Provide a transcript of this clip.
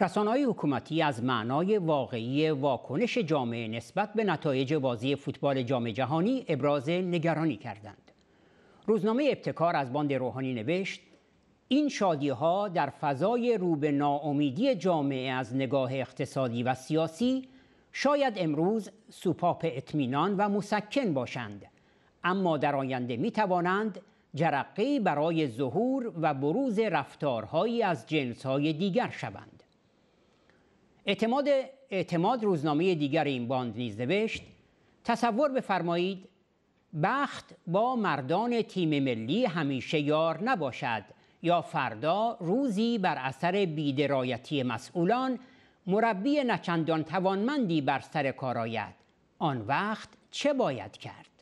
رسانه های حکومتی از معنای واقعی واکنش جامعه نسبت به نتایج بازی فوتبال جام جهانی ابراز نگرانی کردند. روزنامه ابتکار از باند روحانی نوشت این شادی ها در فضای روبه ناامیدی جامعه از نگاه اقتصادی و سیاسی شاید امروز سوپاپ اطمینان و مسکن باشند اما در آینده می توانند جرقه برای ظهور و بروز رفتارهایی از جنسهای دیگر شوند. اعتماد اعتماد روزنامه دیگر این باند نیز نوشت تصور بفرمایید بخت با مردان تیم ملی همیشه یار نباشد یا فردا روزی بر اثر بیدرایتی مسئولان مربی نچندان توانمندی بر سر کار آید آن وقت چه باید کرد